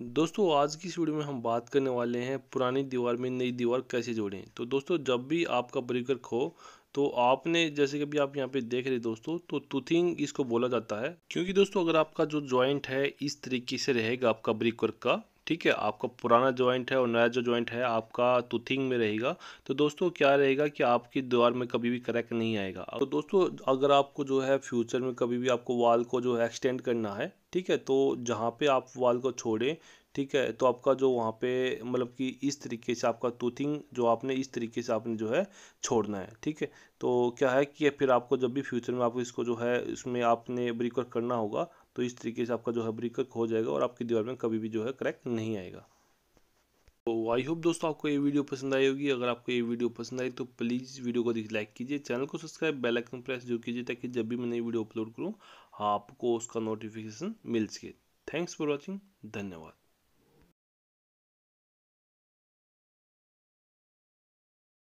दोस्तों आज की इस वीडियो में हम बात करने वाले हैं पुरानी दीवार में नई दीवार कैसे जोड़ें तो दोस्तों जब भी आपका ब्रेकर खो तो आपने जैसे कि अभी आप यहाँ पे देख रहे दोस्तों तो टूथिंग इसको बोला जाता है क्योंकि दोस्तों अगर आपका जो जॉइंट है इस तरीके से रहेगा आपका ब्रेकर का ठीक है आपका पुराना जॉइंट है और नया जो जॉइंट है आपका टूथिंग में रहेगा तो दोस्तों क्या रहेगा कि आपकी दीवार में कभी भी क्रैक नहीं आएगा तो दोस्तों अगर आपको जो है फ्यूचर में कभी भी आपको वाल को जो है एक्सटेंड करना है ठीक है तो जहाँ पे आप वाल को छोड़ें ठीक है तो आपका जो वहाँ पे मतलब कि इस तरीके से आपका टूथिंग जो आपने इस तरीके से आपने जो है छोड़ना है ठीक है तो क्या है कि फिर आपको जब भी फ्यूचर में आपको इसको जो है इसमें आपने ब्रिकवर करना होगा तो इस तरीके से आपका जो है ब्रिक हो जाएगा और आपकी दीवार में कभी भी जो है क्रैक नहीं आएगा तो आई होप दोस्तों आपको ये वीडियो पसंद आई होगी अगर आपको ये वीडियो पसंद आई तो प्लीज़ वीडियो को लाइक कीजिए चैनल को सब्सक्राइब बेल आइकन प्रेस जो कीजिए ताकि जब भी मैं नई वीडियो अपलोड करूँ आपको उसका नोटिफिकेशन मिल सके थैंक्स फॉर वॉचिंग धन्यवाद